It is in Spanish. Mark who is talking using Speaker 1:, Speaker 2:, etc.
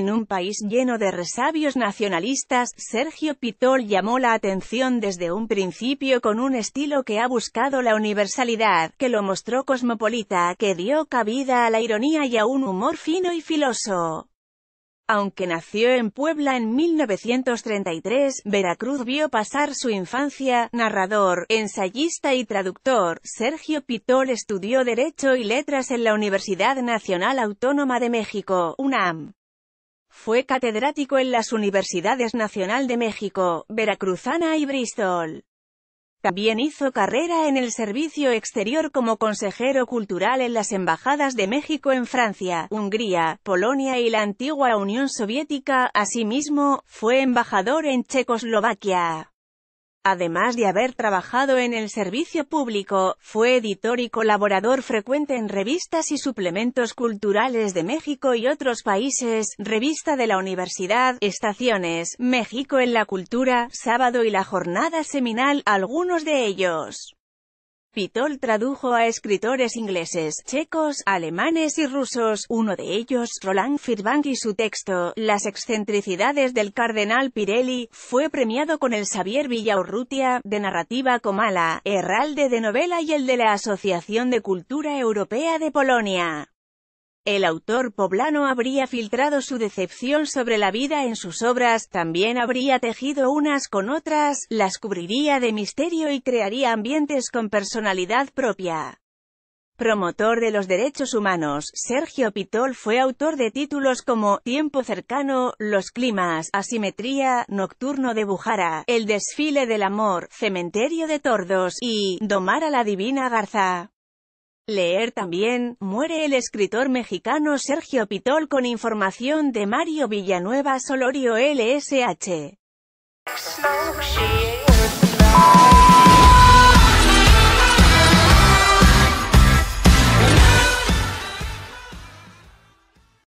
Speaker 1: En un país lleno de resabios nacionalistas, Sergio Pitol llamó la atención desde un principio con un estilo que ha buscado la universalidad, que lo mostró cosmopolita, que dio cabida a la ironía y a un humor fino y filoso. Aunque nació en Puebla en 1933, Veracruz vio pasar su infancia, narrador, ensayista y traductor. Sergio Pitol estudió Derecho y Letras en la Universidad Nacional Autónoma de México, UNAM. Fue catedrático en las Universidades Nacional de México, Veracruzana y Bristol. También hizo carrera en el servicio exterior como consejero cultural en las embajadas de México en Francia, Hungría, Polonia y la antigua Unión Soviética. Asimismo, fue embajador en Checoslovaquia. Además de haber trabajado en el servicio público, fue editor y colaborador frecuente en revistas y suplementos culturales de México y otros países, Revista de la Universidad, Estaciones, México en la Cultura, Sábado y la Jornada Seminal, algunos de ellos. Pitol tradujo a escritores ingleses, checos, alemanes y rusos, uno de ellos, Roland Firbank y su texto, Las excentricidades del cardenal Pirelli, fue premiado con el Xavier Villaurrutia, de narrativa Comala, Herralde de novela y el de la Asociación de Cultura Europea de Polonia. El autor poblano habría filtrado su decepción sobre la vida en sus obras, también habría tejido unas con otras, las cubriría de misterio y crearía ambientes con personalidad propia. Promotor de los derechos humanos, Sergio Pitol fue autor de títulos como Tiempo cercano, Los climas, Asimetría, Nocturno de Bujara, El desfile del amor, Cementerio de Tordos y Domar a la divina garza. Leer también, muere el escritor mexicano Sergio Pitol con información de Mario Villanueva Solorio LSH.